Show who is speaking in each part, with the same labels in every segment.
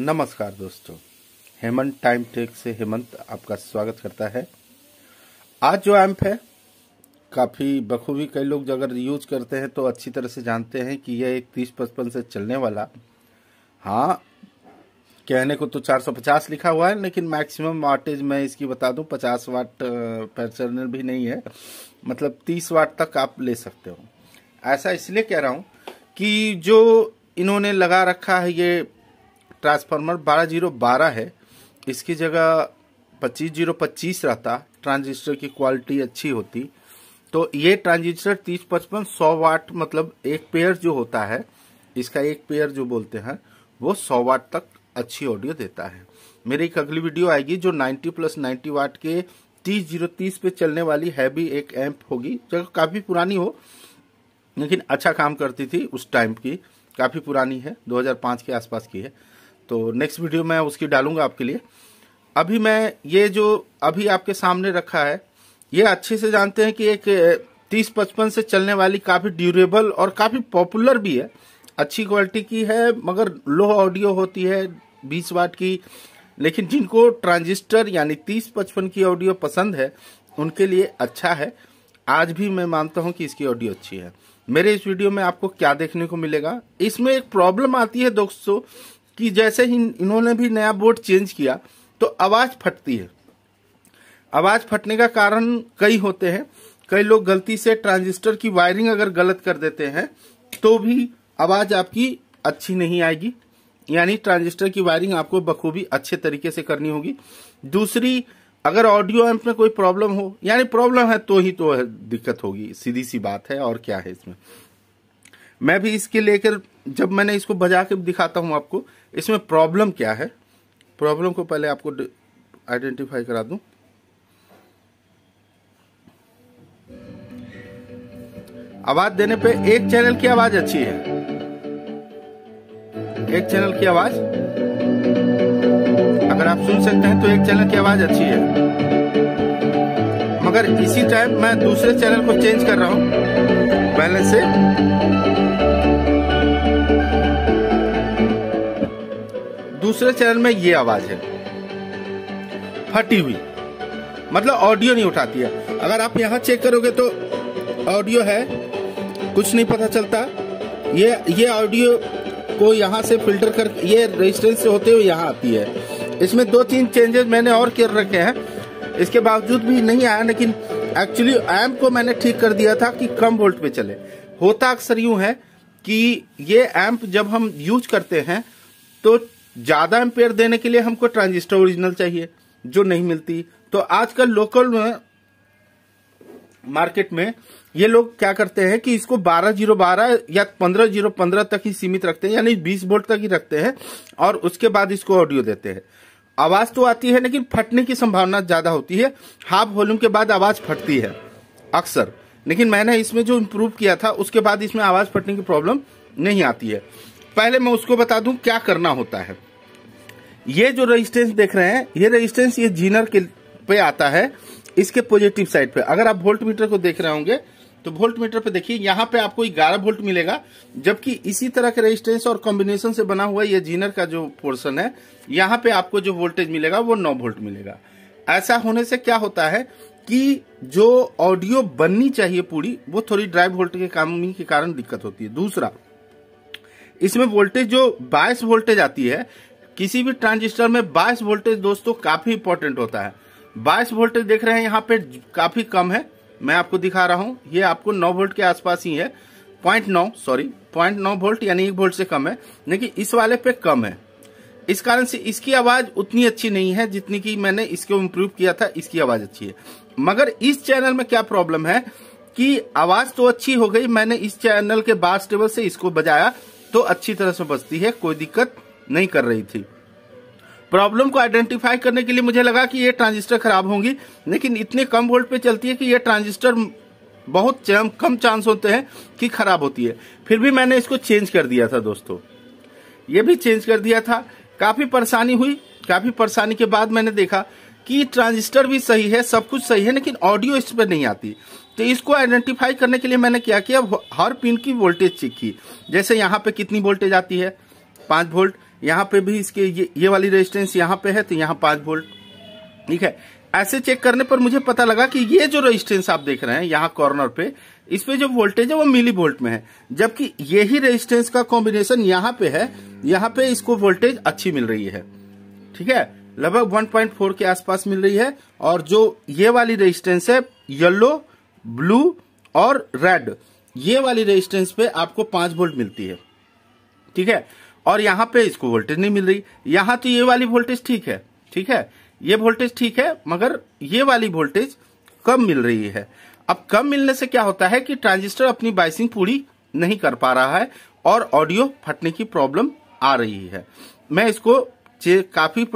Speaker 1: नमस्कार दोस्तों Hemant time take से हेमंत आपका स्वागत करता है आज जो एम्प है काफ़ी बखूबी कई लोग अगर यूज करते हैं तो अच्छी तरह से जानते हैं कि यह एक तीस पचपन से चलने वाला हाँ कहने को तो 450 लिखा हुआ है लेकिन मैक्सिमम वाटेज मैं इसकी बता दूं 50 वाट पैचरनर भी नहीं है मतलब 30 वाट तक आप ले सकते हो ऐसा इसलिए कह रहा हूं कि जो इन्होंने लगा रखा है ये ट्रांसफार्मर बारह जीरो बारह है इसकी जगह पच्चीस जीरो पच्चीस रहता ट्रांजिस्टर की क्वालिटी अच्छी होती तो ये ट्रांजिस्टर तीस पचपन सौ वाट मतलब एक पेयर जो होता है इसका एक पेयर जो बोलते हैं वो सौ वाट तक अच्छी ऑडियो देता है मेरी एक अगली वीडियो आएगी जो 90 प्लस 90 वाट के तीस जीरो तीस पे चलने वाली हैवी एक एम्प होगी जो काफ़ी पुरानी हो लेकिन अच्छा काम करती थी उस टाइम की काफ़ी पुरानी है 2005 के आसपास की है तो नेक्स्ट वीडियो मैं उसकी डालूंगा आपके लिए अभी मैं ये जो अभी आपके सामने रखा है ये अच्छे से जानते हैं कि एक तीस पचपन से चलने वाली काफ़ी ड्यूरेबल और काफ़ी पॉपुलर भी है अच्छी क्वालिटी की है मगर लो ऑडियो होती है बीस वाट की लेकिन जिनको ट्रांजिस्टर यानी तीस पचपन की ऑडियो पसंद है उनके लिए अच्छा है आज भी मैं मानता हूं कि इसकी ऑडियो अच्छी है मेरे इस वीडियो में आपको क्या देखने को मिलेगा इसमें एक प्रॉब्लम आती है दोस्तों कि जैसे ही इन्होंने भी नया बोर्ड चेंज किया तो आवाज़ फटती है आवाज़ फटने का कारण कई होते हैं कई लोग गलती से ट्रांजिस्टर की वायरिंग अगर गलत कर देते हैं तो भी आवाज़ आपकी अच्छी नहीं आएगी यानी ट्रांजिस्टर की वायरिंग आपको बखूबी अच्छे तरीके से करनी होगी दूसरी अगर ऑडियो एम्प में कोई प्रॉब्लम हो यानी प्रॉब्लम है तो ही तो दिक्कत होगी सीधी सी बात है और क्या है इसमें मैं भी इसके लेकर जब मैंने इसको बजा के दिखाता हूं आपको इसमें प्रॉब्लम क्या है प्रॉब्लम को पहले आपको आइडेंटिफाई करा दूं आवाज देने पे एक चैनल की आवाज अच्छी है एक चैनल की आवाज अगर आप सुन सकते हैं तो एक चैनल की आवाज अच्छी है मगर इसी टाइम मैं दूसरे चैनल को चेंज कर रहा हूं पहले से दूसरे चैनल में ये आवाज है फटी हुई मतलब ऑडियो नहीं उठाती है अगर आप यहाँ चेक करोगे तो ऑडियो है कुछ नहीं पता चलता ये ये ऑडियो को यहाँ से फिल्टर कर ये रेजिस्टेंस से होते हुए यहाँ आती है इसमें दो तीन चेंजेस मैंने और कर रखे हैं इसके बावजूद भी नहीं आया लेकिन एक्चुअली एम्प को मैंने ठीक कर दिया था कि कम वोल्ट पे चले होता अक्सर यूं है कि ये एम्प जब हम यूज करते हैं तो ज्यादा एम्पेयर देने के लिए हमको ट्रांजिस्टर ओरिजिनल चाहिए जो नहीं मिलती तो आजकल लोकल में मार्केट में ये लोग क्या करते हैं कि इसको बारह जीरो बारह या पंद्रह जीरो पंद्रह तक ही सीमित रखते हैं यानी बीस वोल्ट तक ही रखते हैं और उसके बाद इसको ऑडियो देते हैं आवाज तो आती है लेकिन फटने की संभावना ज्यादा होती है हाफ वॉल्यूम के बाद आवाज फटती है अक्सर लेकिन मैंने इसमें जो इम्प्रूव किया था उसके बाद इसमें आवाज फटने की प्रॉब्लम नहीं आती है पहले मैं उसको बता दूं क्या करना होता है ये जो रेजिस्टेंस देख रहे हैं ये रेजिस्टेंस ये जीनर के पे आता है इसके पॉजिटिव साइड पे अगर आप वोल्ट मीटर को देख रहे होंगे तो वोल्ट मीटर पे देखिए यहाँ पे आपको ग्यारह वोल्ट मिलेगा जबकि इसी तरह के रेजिस्टेंस और कॉम्बिनेशन से बना हुआ ये जीनर का जो पोर्सन है यहाँ पे आपको जो वोल्टेज मिलेगा वो नौ वोल्ट मिलेगा ऐसा होने से क्या होता है कि जो ऑडियो बननी चाहिए पूरी वो थोड़ी ड्राइव वोल्ट के कमी के कारण दिक्कत होती है दूसरा इसमें वोल्टेज जो बायस वोल्टेज आती है किसी भी ट्रांजिस्टर में बाईस वोल्टेज दोस्तों काफी इंपॉर्टेंट होता है बाईस वोल्टेज देख रहे हैं यहाँ पे काफी कम है मैं आपको दिखा रहा हूँ ये आपको नौ वोल्ट के आसपास ही है पॉइंट नौ सॉरी पॉइंट नौ वोल्ट यानी एक वोल्ट से कम है लेकिन इस वाले पे कम है इस कारण से इसकी आवाज उतनी अच्छी नहीं है जितनी की मैंने इसको इम्प्रूव किया था इसकी आवाज अच्छी है मगर इस चैनल में क्या प्रॉब्लम है कि आवाज तो अच्छी हो गई मैंने इस चैनल के बास टेबल से इसको बजाया तो अच्छी तरह से बजती है कोई दिक्कत नहीं कर रही थी प्रॉब्लम को आइडेंटिफाई करने के लिए मुझे लगा कि ये ट्रांजिस्टर खराब होंगी लेकिन इतने कम वोल्ट पे चलती है कि ये ट्रांजिस्टर बहुत कम चांस होते हैं कि खराब होती है फिर भी मैंने इसको चेंज कर दिया था दोस्तों ये भी चेंज कर दिया था काफी परेशानी हुई काफी परेशानी के बाद मैंने देखा कि ट्रांजिस्टर भी सही है सब कुछ सही है लेकिन ऑडियो इस पर नहीं आती तो इसको आइडेंटिफाई करने के लिए मैंने क्या किया हर पिन की वोल्टेज चेक की जैसे यहाँ पे कितनी वोल्टेज आती है पांच वोल्ट यहाँ पे भी इसके ये ये वाली रेजिस्टेंस यहाँ पे है तो यहाँ पांच वोल्ट ठीक है ऐसे चेक करने पर मुझे पता लगा कि ये जो रेजिस्टेंस आप देख रहे हैं यहाँ कॉर्नर पे इस पे जो वोल्टेज है वो मिली वोल्ट में है जबकि यही रेजिस्टेंस का कॉम्बिनेशन यहाँ पे है यहाँ पे इसको वोल्टेज अच्छी मिल रही है ठीक है लगभग 1.4 के आसपास मिल रही है और जो ये वाली रेजिस्टेंस है येलो ब्लू और रेड ये वाली रेजिस्टेंस पे आपको पांच वोल्ट मिलती है ठीक है और यहाँ पे इसको वोल्टेज नहीं मिल रही यहाँ तो ये वाली वोल्टेज ठीक है ठीक है ये वोल्टेज ठीक है मगर ये वाली वोल्टेज कम मिल रही है अब कम मिलने से क्या होता है कि ट्रांजिस्टर अपनी बाइसिंग पूरी नहीं कर पा रहा है और ऑडियो फटने की प्रॉब्लम आ रही है मैं इसको काफी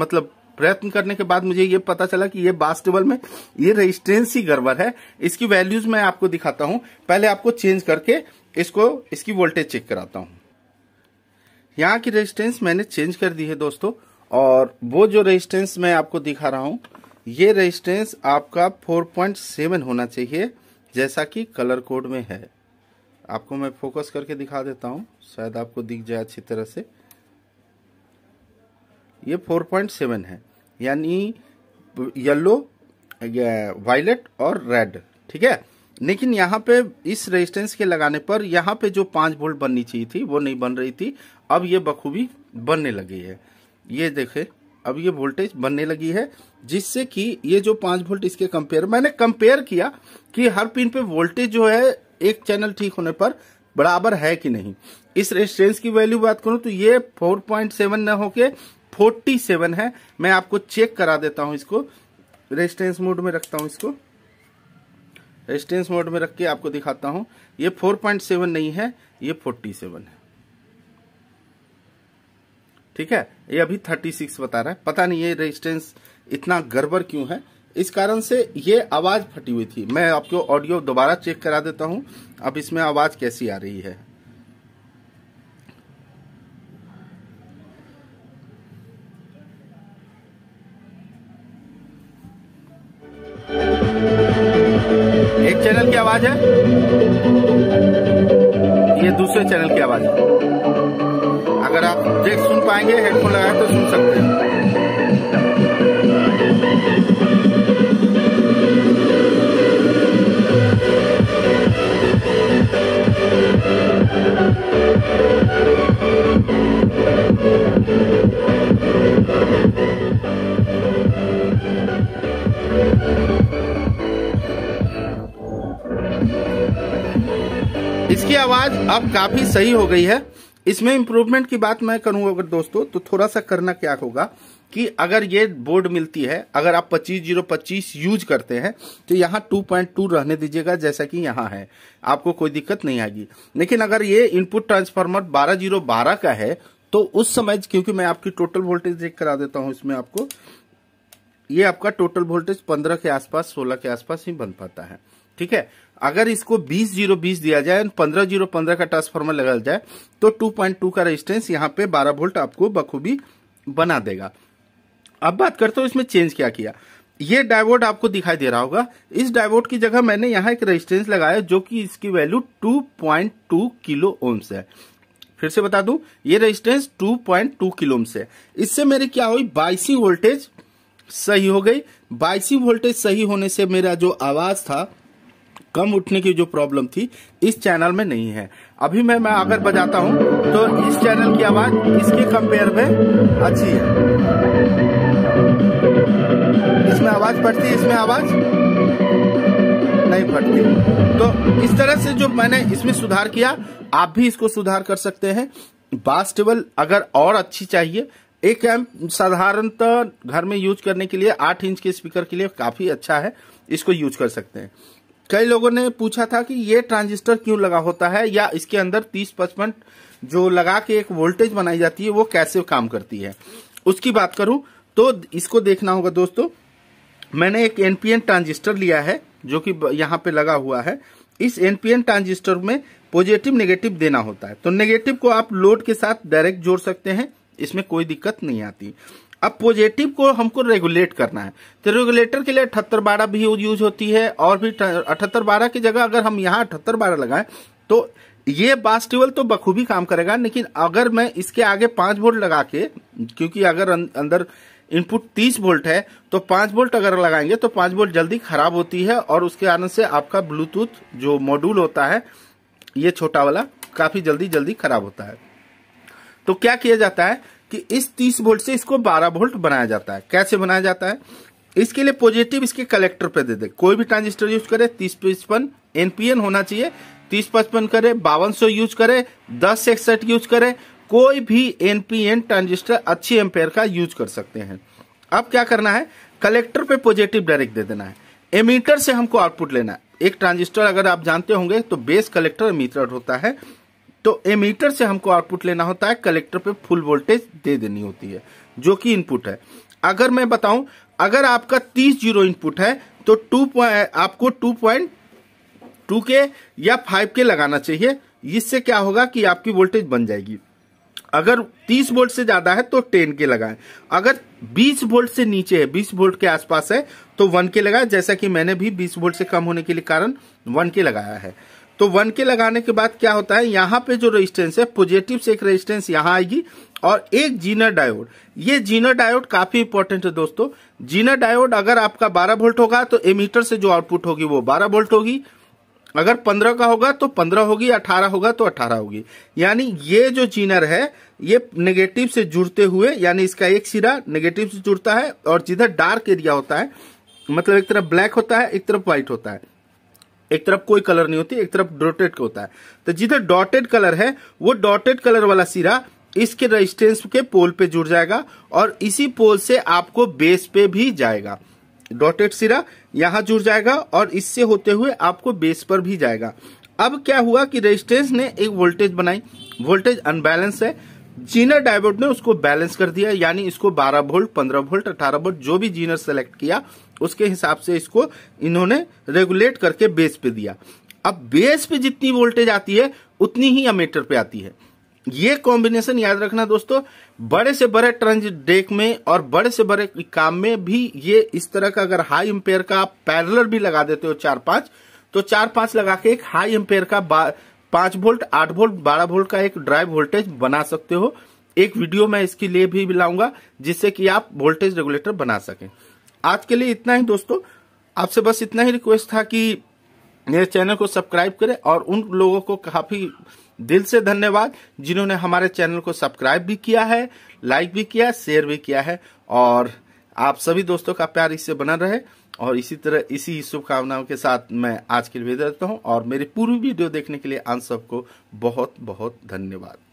Speaker 1: मतलब प्रयत्न करने के बाद मुझे ये पता चला कि ये बास टेबल में ये रेजिस्टेंस ही गड़बड़ है इसकी वैल्यूज मैं आपको दिखाता हूं पहले आपको चेंज करके इसको इसकी वोल्टेज चेक कराता हूं यहाँ की रेजिस्टेंस मैंने चेंज कर दी है दोस्तों और वो जो रेजिस्टेंस मैं आपको दिखा रहा हूँ ये रेजिस्टेंस आपका 4.7 होना चाहिए जैसा कि कलर कोड में है आपको मैं फोकस करके दिखा देता हूँ शायद आपको दिख जाए अच्छी तरह से ये 4.7 है यानी येलो वायलेट और रेड ठीक है लेकिन यहाँ पे इस रेजिस्टेंस के लगाने पर यहाँ पे जो पांच वोल्ट बननी चाहिए थी वो नहीं बन रही थी अब ये बखूबी बनने लगी है ये देखे अब ये वोल्टेज बनने लगी है जिससे कि ये जो पांच वोल्ट इसके कंपेयर मैंने कंपेयर किया कि हर पिन पे वोल्टेज जो है एक चैनल ठीक होने पर बराबर है कि नहीं इस रेजिस्टेंस की वैल्यू बात करूं तो ये 4.7 न होके सेवन है मैं आपको चेक करा देता हूं इसको रेजिस्टेंस मोड में रखता हूं इसको रेजिस्टेंस मोड में रख के आपको दिखाता हूं ये 4.7 नहीं है ये 47 है ठीक है ये अभी 36 बता रहा है पता नहीं ये रेजिस्टेंस इतना गड़बड़ क्यों है इस कारण से ये आवाज फटी हुई थी मैं आपको ऑडियो दोबारा चेक करा देता हूं अब इसमें आवाज कैसी आ रही है आवाज है ये दूसरे चैनल की आवाज है अगर आप देख सुन पाएंगे हेडफोन लगाए तो सुन सकते हैं अब काफी सही हो गई है इसमें इम्प्रूवमेंट की बात मैं करूंगा अगर दोस्तों तो थोड़ा सा करना क्या होगा कि अगर ये बोर्ड मिलती है अगर आप पच्चीस जीरो पच्चीस यूज करते हैं तो यहाँ टू पॉइंट टू रहने दीजिएगा जैसा कि यहाँ है आपको कोई दिक्कत नहीं आएगी लेकिन अगर ये इनपुट ट्रांसफार्मर बारह जीरो बारह का है तो उस समय क्योंकि मैं आपकी टोटल वोल्टेज चेक करा देता हूं इसमें आपको ये आपका टोटल वोल्टेज पंद्रह के आसपास सोलह के आसपास ही बन पाता है ठीक है अगर इसको 20 जीरो बीस दिया जाए पंद्रह जीरो पंद्रह का ट्रांसफार्मर लगाया जाए तो 2.2 का रेजिस्टेंस यहाँ पे 12 वोल्ट आपको बखूबी बना देगा अब बात करते हो इसमें चेंज क्या किया ये डायवोट आपको दिखाई दे रहा होगा इस डायवोट की जगह मैंने यहाँ एक रेजिस्टेंस लगाया जो कि इसकी वैल्यू 2.2 किलो ओम्स है फिर से बता दू ये रेजिस्टेंस टू किलो ओम्स है इससे मेरी क्या हुई बाईसी वोल्टेज सही हो गई बाईसी वोल्टेज सही होने से मेरा जो आवाज था कम उठने की जो प्रॉब्लम थी इस चैनल में नहीं है अभी मैं मैं अगर बजाता हूँ तो इस चैनल की आवाज इसके कंपेयर में अच्छी है इसमें आवाज पड़ती इसमें आवाज नहीं फटती तो इस तरह से जो मैंने इसमें सुधार किया आप भी इसको सुधार कर सकते हैं बास्टेबल टेबल अगर और अच्छी चाहिए एक एम साधारणतः घर में यूज करने के लिए आठ इंच के स्पीकर के लिए काफी अच्छा है इसको यूज कर सकते हैं कई लोगों ने पूछा था कि ये ट्रांजिस्टर क्यों लगा होता है या इसके अंदर तीस पचपन जो लगा के एक वोल्टेज बनाई जाती है वो कैसे काम करती है उसकी बात करूं तो इसको देखना होगा दोस्तों मैंने एक एनपीएन ट्रांजिस्टर लिया है जो कि यहाँ पे लगा हुआ है इस एनपीएन ट्रांजिस्टर में पॉजिटिव नेगेटिव देना होता है तो नेगेटिव को आप लोड के साथ डायरेक्ट जोड़ सकते हैं इसमें कोई दिक्कत नहीं आती अब पॉजिटिव को हमको रेगुलेट करना है तो रेगुलेटर के लिए अठहत्तर बारह भी यूज होती है और भी अठहत्तर बारह की जगह अगर हम यहाँ अठहत्तर बारह लगाए तो ये बास तो बखूबी काम करेगा लेकिन अगर मैं इसके आगे पांच वोल्ट लगा के क्योंकि अगर अं- अंदर इनपुट तीस वोल्ट है तो पांच वोल्ट अगर लगाएंगे तो पांच वोल्ट जल्दी खराब होती है और उसके कारण से आपका ब्लूटूथ जो मॉड्यूल होता है ये छोटा वाला काफी जल्दी जल्दी खराब होता है तो क्या किया जाता है कि इस तीस वोल्ट से इसको बारह वोल्ट बनाया जाता है कैसे बनाया जाता है इसके लिए पॉजिटिव इसके कलेक्टर पे दे दे कोई भी ट्रांजिस्टर यूज करे तीस पचपन एनपीएन होना चाहिए तीस पचपन करे बावन सौ यूज करे दस इकसठ यूज करे कोई भी एनपीएन ट्रांजिस्टर अच्छी एम्पेयर का यूज कर सकते हैं अब क्या करना है कलेक्टर पे पॉजिटिव डायरेक्ट दे देना है एमीटर से हमको आउटपुट लेना है एक ट्रांजिस्टर अगर आप जानते होंगे तो बेस कलेक्टर एमीटर होता है तो एमीटर से हमको आउटपुट लेना होता है कलेक्टर पे फुल वोल्टेज दे देनी होती है जो कि इनपुट है अगर मैं बताऊं अगर आपका तीस जीरो इनपुट है तो टू आपको टू पॉइंट टू के या फाइव के लगाना चाहिए इससे क्या होगा कि आपकी वोल्टेज बन जाएगी अगर 30 वोल्ट से ज्यादा है तो 10 के लगाएं अगर 20 वोल्ट से नीचे है 20 वोल्ट के आसपास है तो 1 के लगाएं जैसा कि मैंने भी 20 वोल्ट से कम होने के लिए कारण 1 के लगाया है तो वन के लगाने के बाद क्या होता है यहाँ पे जो रेजिस्टेंस है पॉजिटिव से एक रेजिस्टेंस यहां आएगी और एक जीनर डायोड ये जीनर डायोड काफी इंपॉर्टेंट है दोस्तों जीनर डायोड अगर आपका 12 वोल्ट होगा तो एमीटर से जो आउटपुट होगी वो 12 वोल्ट होगी अगर 15 का होगा तो 15 होगी 18 होगा तो 18 होगी यानी ये जो जीनर है ये नेगेटिव से जुड़ते हुए यानी इसका एक सिरा नेगेटिव से जुड़ता है और जिधर डार्क एरिया होता है मतलब एक तरफ ब्लैक होता है एक तरफ व्हाइट होता है एक तरफ कोई कलर नहीं होती एक तरफ डॉटेड होता है तो जिधर डॉटेड कलर है वो डॉटेड कलर वाला सिरा इसके रेजिस्टेंस के पोल पे जुड़ जाएगा और इसी पोल से आपको बेस पे भी जाएगा डॉटेड सिरा यहां जुड़ जाएगा और इससे होते हुए आपको बेस पर भी जाएगा अब क्या हुआ कि रेजिस्टेंस ने एक वोल्टेज बनाई वोल्टेज अनबैलेंस है जीनर डायवर्ट ने उसको बैलेंस कर दिया यानी इसको 12 वोल्ट 15 वोल्ट 18 वोल्ट जो भी जीनर सेलेक्ट किया उसके हिसाब से इसको इन्होंने रेगुलेट करके बेस पे दिया अब बेस पे जितनी वोल्टेज आती है उतनी ही अमेटर पे आती है ये कॉम्बिनेशन याद रखना दोस्तों बड़े से बड़े ट्रंज डेक में और बड़े से बड़े काम में भी ये इस तरह का अगर हाई एम्पेयर का आप पैरलर भी लगा देते हो चार पांच तो चार पांच लगा के एक हाई एम्पेयर का पांच वोल्ट आठ वोल्ट बारह वोल्ट का एक ड्राइव वोल्टेज बना सकते हो एक वीडियो मैं इसके लिए भी लाऊंगा जिससे कि आप वोल्टेज रेगुलेटर बना सकें आज के लिए इतना ही दोस्तों आपसे बस इतना ही रिक्वेस्ट था कि मेरे चैनल को सब्सक्राइब करें और उन लोगों को काफ़ी दिल से धन्यवाद जिन्होंने हमारे चैनल को सब्सक्राइब भी किया है लाइक भी किया शेयर भी किया है और आप सभी दोस्तों का प्यार इससे बना रहे और इसी तरह इसी शुभकामनाओं के साथ मैं आज के लिए विदा देता हूँ और मेरी पूरी वीडियो देखने के लिए आप सबको बहुत बहुत धन्यवाद